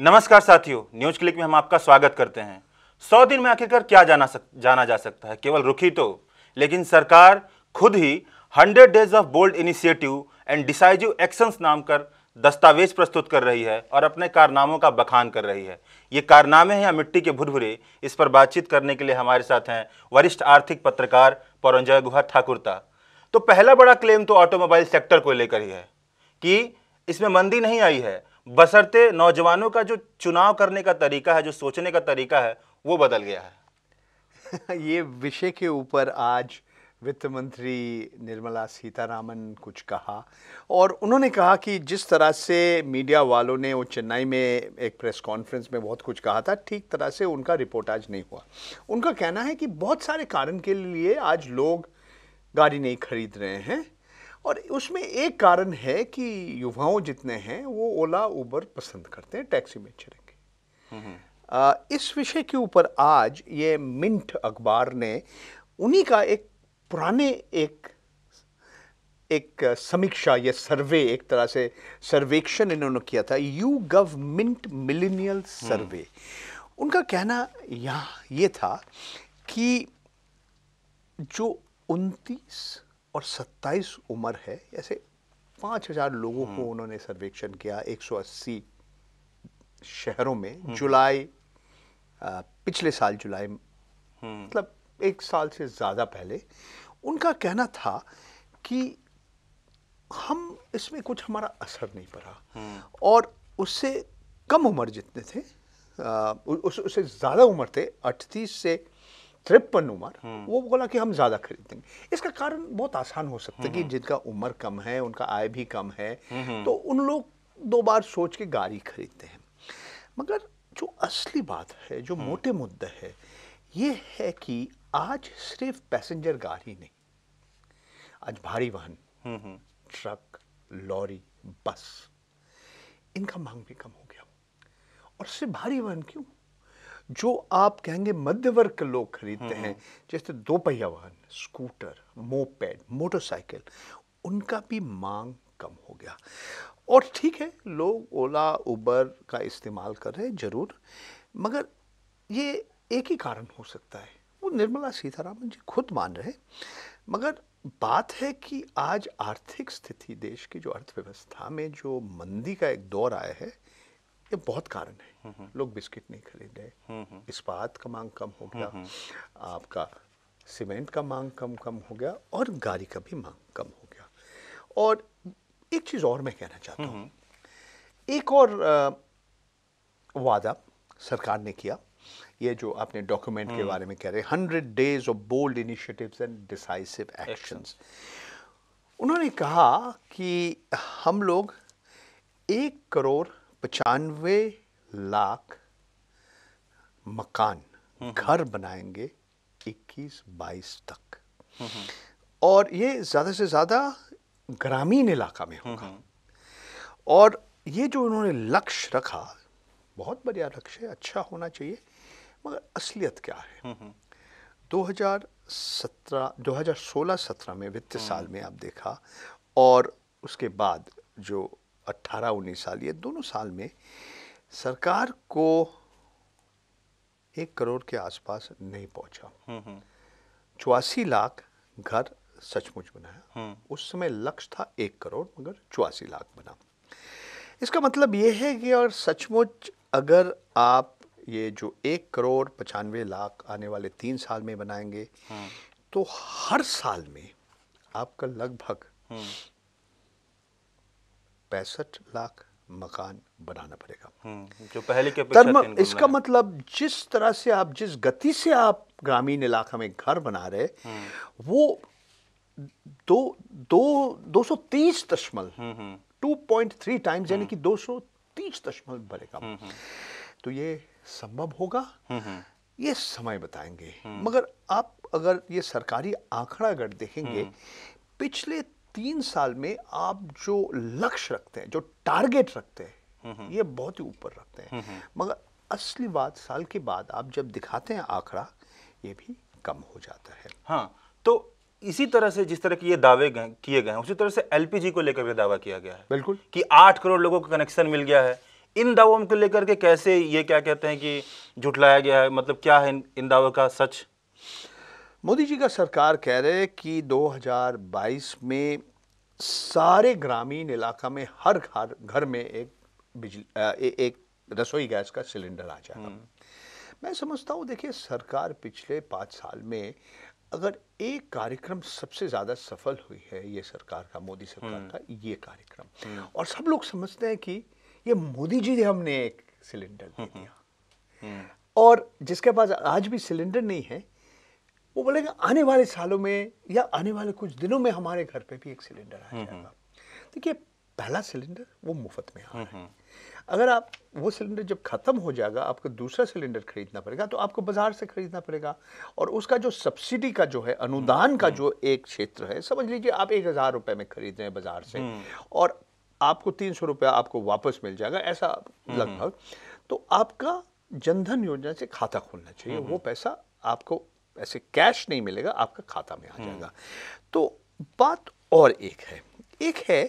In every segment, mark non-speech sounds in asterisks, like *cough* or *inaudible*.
नमस्कार साथियों news click में हम आपका स्वागत करते हैं सौ दिन में आखिरकार क्या जाना सक, जाना जा सकता है केवल रुखी तो लेकिन सरकार खुद ही hundred days of bold initiative and decisive actions नाम कर दस्तावेज प्रस्तुत कर रही है और अपने कारनामों का बखान कर रही है ये कारनामे हैं या मिट्टी के भुरभुरे इस पर बातचीत करने के लिए हमारे साथ हैं वरिष्ठ आर्थिक पत्रकार पौरंजय गुहा ठाकुरता तो पहला बड़ा क्लेम तो ऑटोमोबाइल सेक्टर को लेकर ही है कि इसमें मंदी नहीं आई है बसरते नौजवानों का जो चुनाव करने का तरीका है जो सोचने का तरीका है वो बदल गया है *laughs* ये विषय के ऊपर आज वित्त मंत्री निर्मला सीतारामन कुछ कहा और उन्होंने कहा कि जिस तरह से मीडिया वालों ने वो चेन्नई में एक प्रेस कॉन्फ्रेंस में बहुत कुछ कहा था ठीक तरह से उनका रिपोर्ट आज नहीं हुआ उनका कहना है कि बहुत सारे कारण के लिए आज लोग गाड़ी नहीं खरीद रहे हैं और उसमें एक कारण है कि युवाओं जितने हैं वो ओला उबर पसंद करते हैं टैक्सी में चलेंगे इस विषय के ऊपर आज ये मिंट अखबार ने उन्हीं का एक पुराने एक एक समीक्षा या सर्वे एक तरह से सर्वेक्षण इन्होंने किया था यू मिंट मिलीनियल सर्वे उनका कहना यहाँ ये था कि जो उनतीस और 27 उम्र है ऐसे 5000 लोगों को हम्म। उन्होंने सर्वेक्षण किया 180 शहरों में हम्म। जुलाई आ, पिछले साल जुलाई हम्म। मतलब एक साल से ज़्यादा पहले उनका कहना था कि हम इसमें कुछ हमारा असर नहीं पड़ा और उससे कम उम्र जितने थे आ, उस, उससे ज़्यादा उम्र थे अड़तीस से तिरपन उम्र हम्म। वो बोला कि हम ज़्यादा खरीदेंगे इसका कारण बहुत आसान हो सकता है कि हम्म। जिनका उम्र कम है उनका आय भी कम है हम्म, तो उन लोग दो बार सोच के गाड़ी खरीदते हैं मगर जो असली बात है जो मोटे मुद्दे है ये है कि आज सिर्फ पैसेंजर गाड़ी नहीं आज भारी वाहन ट्रक लॉरी बस इनका मांग भी कम हो गया और सिर्फ भारी वाहन क्यों जो आप कहेंगे मध्यवर्ग के लोग खरीदते हम्म, हैं हम्म। जैसे दो पहिया वाहन स्कूटर मोपेड मोटरसाइकिल उनका भी मांग कम हो गया और ठीक है लोग ओला उबर का इस्तेमाल कर रहे हैं ज़रूर मगर ये एक ही कारण हो सकता है वो निर्मला सीतारामन जी खुद मान रहे मगर बात है कि आज आर्थिक स्थिति देश की जो अर्थव्यवस्था में जो मंदी का एक दौर आया है ये बहुत कारण है हम्म, हम्म। लोग बिस्किट नहीं खरीद रहे हम्म, इस्पात का मांग कम हो गया आपका सीमेंट का मांग कम कम हो गया और गाड़ी का भी मांग कम हो गया और एक चीज़ और मैं कहना चाहता हूँ एक और वादा सरकार ने किया ये जो आपने डॉक्यूमेंट के बारे में कह रहे hundred days of bold initiatives and decisive actions उन्होंने कहा कि हम लोग एक करोड़ पचानवे लाख मकान घर बनाएंगे 21-22 तक और ये ज़्यादा से ज़्यादा ग्रामीण इलाका में होगा हम्म, हम्म। और ये जो उन्होंने लक्ष्य रखा बहुत बढ़िया लक्ष्य है अच्छा होना चाहिए मगर असलियत क्या है 2017 हम्म, 2016-17 में वित्तीय साल में आप देखा और उसके बाद जो अट्ठारह उन्नीस साल ये दोनों साल में सरकार को एक करोड़ के आसपास नहीं पहुंचा हम्म, हम्म। चौरासी लाख घर सचमुच बनाया हम्म। उस समय लक्ष्य था एक करोड़ मगर चौरासी लाख बना इसका मतलब ये है कि और सचमुच अगर आप ये जो एक करोड़ पचानवे लाख आने वाले तीन साल में बनाएंगे तो हर साल में आपका लगभग पैंसठ लाख मकान बनाना पड़ेगा हम्म, जो पहले के तर्म, इसका मतलब जिस तरह से आप जिस गति से आप ग्रामीण इलाका में घर बना रहे हम्म। वो दो दो दो सौ तीस दशमल hmm, two point three times यानी कि दो सौ तीस दशमल बढ़ेगा तो ये संभव होगा ये समय बताएंगे मगर आप अगर ये सरकारी आंकड़ा अगर देखेंगे पिछले तीन साल में आप जो लक्ष्य रखते हैं जो टारगेट रखते हैं हम्म, हम्म। ये बहुत ही ऊपर रखते हैं हम्म, मगर असली बात साल के बाद आप जब दिखाते हैं आंकड़ा ये भी कम हो जाता है हाँ तो इसी तरह से जिस तरह के ये दावे किए गए हैं उसी तरह से एलपीजी को लेकर भी दावा किया गया है बिल्कुल कि आठ करोड़ लोगों को कनेक्शन मिल गया है इन दावों को लेकर के कैसे ये क्या कहते हैं कि जुटलाया गया है मतलब क्या है इन दावों का सच मोदी जी का सरकार कह रहे कि 2022 में सारे ग्रामीण इलाका में हर घर घर में एक बिजली एक रसोई गैस का सिलेंडर आ जाएगा हम्म। मैं समझता हूँ देखिए सरकार पिछले पाँच साल में अगर एक कार्यक्रम सबसे ज़्यादा सफल हुई है ये सरकार का मोदी सरकार हम्म। का ये कार्यक्रम हम्म। और सब लोग समझते हैं कि ये मोदी जी ने हमने एक सिलेंडर दे दिया और जिसके पास आज भी सिलेंडर नहीं है वो बोलेगा आने वाले सालों में या आने वाले कुछ दिनों में हमारे घर पे भी एक सिलेंडर आ हम्म, हम्म। जाएगा तो देखिए पहला सिलेंडर वो मुफ्त में आ रहा हम्म, है अगर आप वो सिलेंडर जब ख़त्म हो जाएगा आपको दूसरा सिलेंडर खरीदना पड़ेगा तो आपको बाज़ार से खरीदना पड़ेगा और उसका जो सब्सिडी का जो है अनुदान का जो एक क्षेत्र है समझ लीजिए आप एक हज़ार रुपये में खरीद रहे हैं बाज़ार से और आपको तीन सौ रुपया आपको वापस मिल जाएगा ऐसा लगभग तो आपका जनधन योजना से खाता खोलना चाहिए वो पैसा आपको ऐसे कैश नहीं मिलेगा आपका खाता में आ जाएगा तो बात और एक है एक है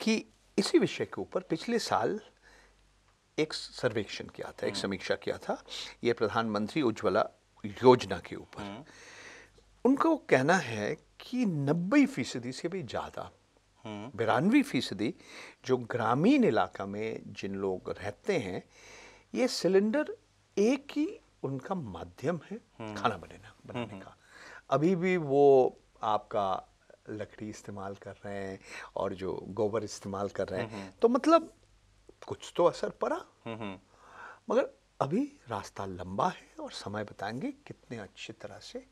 कि इसी विषय के ऊपर पिछले साल एक सर्वेक्षण किया था एक हम्म। समीक्षा किया था यह प्रधानमंत्री उज्ज्वला योजना के ऊपर हम्म। उनको कहना है कि नब्बे फीसदी से भी ज़्यादा हम्म। बिरानवे फीसदी जो ग्रामीण इलाका में जिन लोग रहते हैं ये सिलेंडर एक ही उनका माध्यम है खाना बनाना बनाने हम्म, हम्म। का अभी भी वो आपका लकड़ी इस्तेमाल कर रहे हैं और जो गोबर इस्तेमाल कर रहे हैं हम्म, तो मतलब कुछ तो असर पड़ा मगर अभी रास्ता लंबा है और समय बताएंगे कितने अच्छी तरह से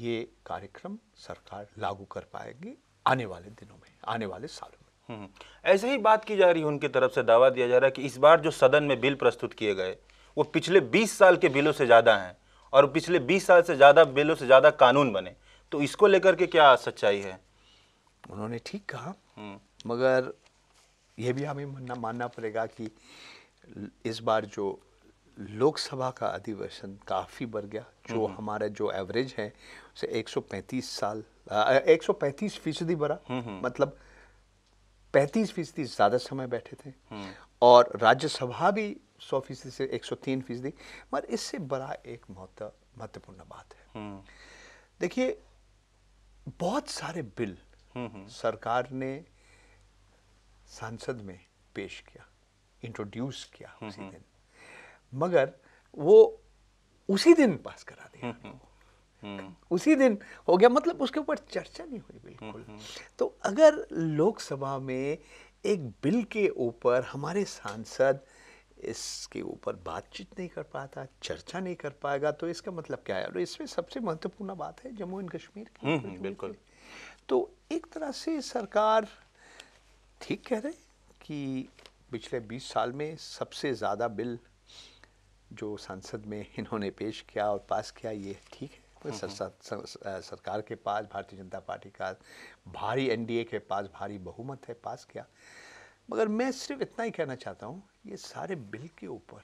ये कार्यक्रम सरकार लागू कर पाएगी आने वाले दिनों में आने वाले सालों में ऐसे ही बात की जा रही है उनकी तरफ से दावा दिया जा रहा है कि इस बार जो सदन में बिल प्रस्तुत किए गए वो पिछले 20 साल के बिलों से ज़्यादा हैं और पिछले 20 साल से ज़्यादा बिलों से ज़्यादा कानून बने तो इसको लेकर के क्या सच्चाई है उन्होंने ठीक कहा हम्म। मगर यह भी हमें मानना मानना पड़ेगा कि इस बार जो लोकसभा का अधिवेशन काफ़ी बढ़ गया जो हम्म। हमारा जो एवरेज है उसे 135 साल सौ पैंतीस फीसदी बढ़ा हम्म, मतलब 35 फीसदी ज़्यादा समय बैठे थे और राज्यसभा भी सौ फीसदी से एक सौ तीन फीसदी मगर इससे बड़ा एक महत्वपूर्ण बात है हम्म। देखिए बहुत सारे बिल हम्म, हम्म। सरकार ने सांसद में पेश किया इंट्रोड्यूस किया उसी दिन मगर वो उसी दिन पास करा दिया उसी दिन हो गया मतलब उसके ऊपर चर्चा नहीं हुई बिल्कुल तो अगर लोकसभा में एक बिल के ऊपर हमारे सांसद इसके ऊपर बातचीत नहीं कर पाता चर्चा नहीं कर पाएगा तो इसका मतलब क्या है और इसमें सबसे महत्वपूर्ण बात है जम्मू एंड कश्मीर की हम्म, हम्म, बिल्कुल तो एक तरह से सरकार ठीक कह रहे कि पिछले 20 साल में सबसे ज़्यादा बिल जो संसद में इन्होंने पेश किया और पास किया ये ठीक है हम्म, सर, सर, सरकार के पास भारतीय जनता पार्टी का भारी एनडीए के पास भारी बहुमत है पास किया मगर मैं सिर्फ इतना ही कहना चाहता हूँ ये सारे बिल के ऊपर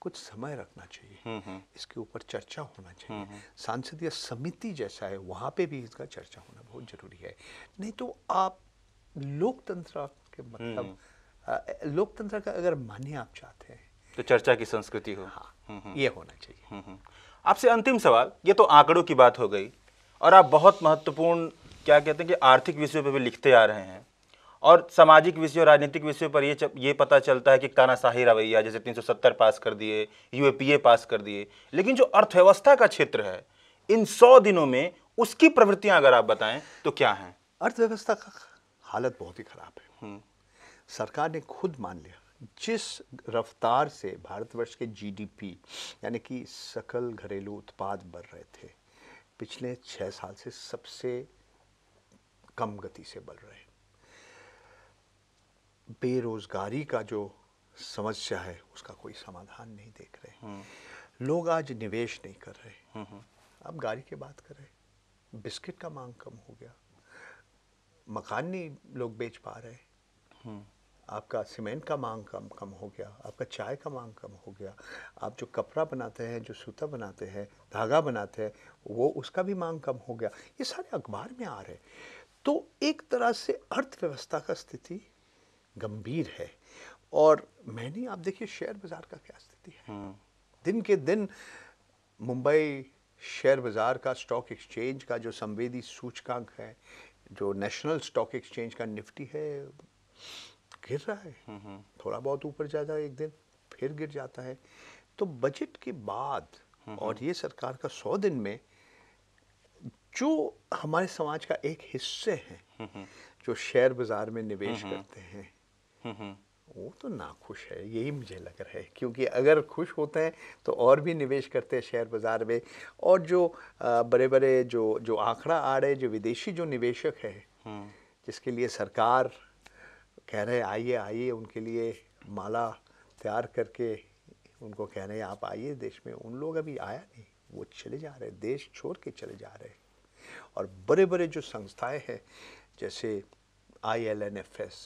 कुछ समय रखना चाहिए हम्म, हम्म। इसके ऊपर चर्चा होना चाहिए हम्म, सांसदीय समिति जैसा है वहाँ पे भी इसका चर्चा होना बहुत जरूरी है नहीं तो आप लोकतंत्र के मतलब लोकतंत्र का अगर मान्य आप चाहते हैं तो चर्चा की संस्कृति हो हाँ ये होना चाहिए आपसे अंतिम सवाल ये तो आंकड़ों की बात हो गई और आप बहुत महत्वपूर्ण क्या कहते हैं कि आर्थिक विषयों पर भी लिखते आ रहे हैं और सामाजिक विषयों राजनीतिक विषयों पर ये च, ये पता चलता है कि कानाशाही रवैया जैसे 370 पास कर दिए यूएपीए पास कर दिए लेकिन जो अर्थव्यवस्था का क्षेत्र है इन सौ दिनों में उसकी प्रवृत्तियां अगर आप बताएं तो क्या हैं अर्थव्यवस्था का हालत बहुत ही खराब है हम्म। सरकार ने खुद मान लिया जिस रफ्तार से भारतवर्ष के जीडीपी यानी कि सकल घरेलू उत्पाद बढ़ रहे थे पिछले छः साल से सबसे कम गति से बढ़ रहे हैं बेरोज़गारी का जो समस्या है उसका कोई समाधान नहीं देख रहे हम्म। लोग आज निवेश नहीं कर रहे हम्म, हम्म। अब गाड़ी की बात करें बिस्किट का मांग कम हो गया मकान नहीं लोग बेच पा रहे आपका सीमेंट का मांग कम कम हो गया आपका चाय का मांग कम हो गया आप जो कपड़ा बनाते हैं जो सूता बनाते हैं धागा बनाते हैं वो उसका भी मांग कम हो गया ये सारे अखबार में आ रहे तो एक तरह से अर्थव्यवस्था का स्थिति गंभीर है और मैंने आप देखिए शेयर बाज़ार का क्या स्थिति है हाँ। दिन के दिन मुंबई शेयर बाज़ार का स्टॉक एक्सचेंज का जो संवेदी सूचकांक है जो नेशनल स्टॉक एक्सचेंज का निफ्टी है गिर रहा है हम्म, हम्म। थोड़ा बहुत ऊपर जाता है एक दिन फिर गिर जाता है तो बजट के बाद हम्म, और ये सरकार का सौ दिन में जो हमारे समाज का एक हिस्से हैं जो शेयर बाज़ार में निवेश करते हैं वो तो ना खुश है यही मुझे लग रहा है क्योंकि अगर खुश होते हैं तो और भी निवेश करते हैं शेयर बाज़ार में और जो बड़े बड़े जो जो आंकड़ा आ रहे जो विदेशी जो निवेशक है जिसके लिए सरकार कह रहे आइए आइए उनके लिए माला तैयार करके उनको कह रहे हैं आप आइए देश में उन लोग अभी आया नहीं वो चले जा रहे देश छोड़ के चले जा रहे और बड़े बड़े जो संस्थाएं हैं जैसे I L N F S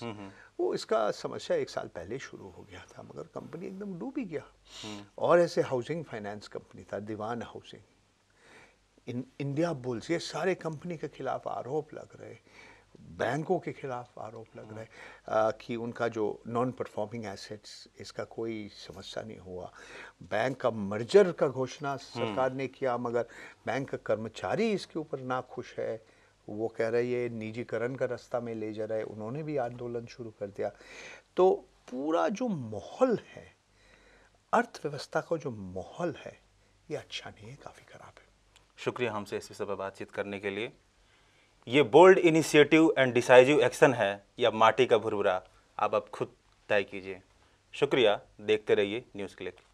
वो इसका समस्या एक साल पहले शुरू हो गया था मगर कंपनी एकदम डूबी गया हम्म। और ऐसे हाउसिंग फाइनेंस कंपनी था दीवान हाउसिंग इन इंडिया बुल्स ये सारे कंपनी के खिलाफ आरोप लग रहे बैंकों के खिलाफ आरोप लग रहे हम्म। आ, कि उनका जो नॉन परफॉर्मिंग एसेट्स इसका कोई समस्या नहीं हुआ बैंक का मर्जर का घोषणा सरकार हम्म। ने किया मगर बैंक का कर्मचारी इसके ऊपर ना खुश है वो कह रहे ये निजीकरण का रास्ता में ले जा रहे उन्होंने भी आंदोलन शुरू कर दिया तो पूरा जो माहौल है अर्थव्यवस्था का जो माहौल है ये अच्छा नहीं है काफ़ी ख़राब है शुक्रिया हमसे इस विषय पर बातचीत करने के लिए ये bold initiative and decisive action है या माटी का भुरभुरा आप अब खुद तय कीजिए शुक्रिया देखते रहिए न्यूज़ क्लिक